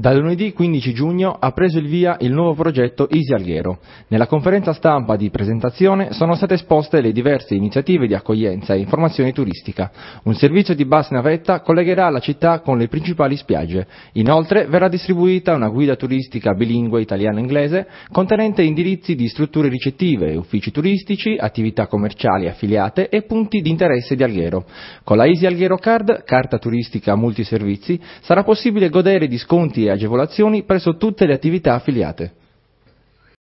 Da lunedì 15 giugno ha preso il via il nuovo progetto Easy Alghero. Nella conferenza stampa di presentazione sono state esposte le diverse iniziative di accoglienza e informazione turistica. Un servizio di bus navetta collegherà la città con le principali spiagge. Inoltre verrà distribuita una guida turistica bilingue italiano-inglese contenente indirizzi di strutture ricettive, uffici turistici, attività commerciali affiliate e punti di interesse di Alghero. Con la Easy Alghero Card, carta turistica multiservizi, sarà possibile godere di sconti agevolazioni presso tutte le attività affiliate.